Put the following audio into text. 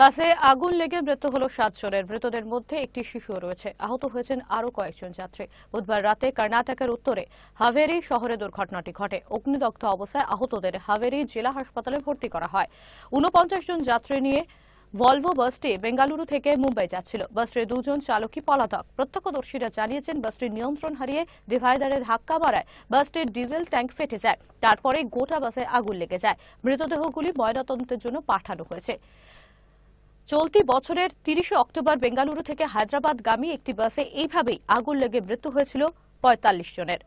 বাসে আগুন লেগে মৃত হলো সাতজনের মৃতদের মধ্যে একটি শিশু রয়েছে আহত হয়েছেন আরও কয়েকজন যাত্রী বুধবার রাতে কর্ণাটকের উত্তরে হাভেরি শহরে দুর্ঘটনাটি ঘটে অগ্নিদগ্ধ অবস্থায় আহতদের হাভেরি জেলা হাসপাতালে ভর্তি করা হয় উনপঞ্চাশ জন যাত্রী নিয়ে ভলভো বাসটি বেঙ্গালুরু থেকে মুম্বাই যাচ্ছিল বাসটির দুজন চালকই পলাতক প্রত্যক্ষদর্শীরা জানিয়েছেন বাসটির নিয়ন্ত্রণ হারিয়ে ডিভাইডারে ধাক্কা মারায় বাসটির ডিজেল ট্যাঙ্ক ফেটে যায় তারপরে গোটা বাসে আগুন লেগে যায় মৃতদেহগুলি ময়নাতদন্তের জন্য পাঠানো হয়েছে চলতি বছরের তিরিশে অক্টোবর বেঙ্গালুরু থেকে হায়দ্রাবাদগামী একটি বাসে এইভাবেই আগুন লেগে মৃত্যু হয়েছিল পঁয়তাল্লিশ জনের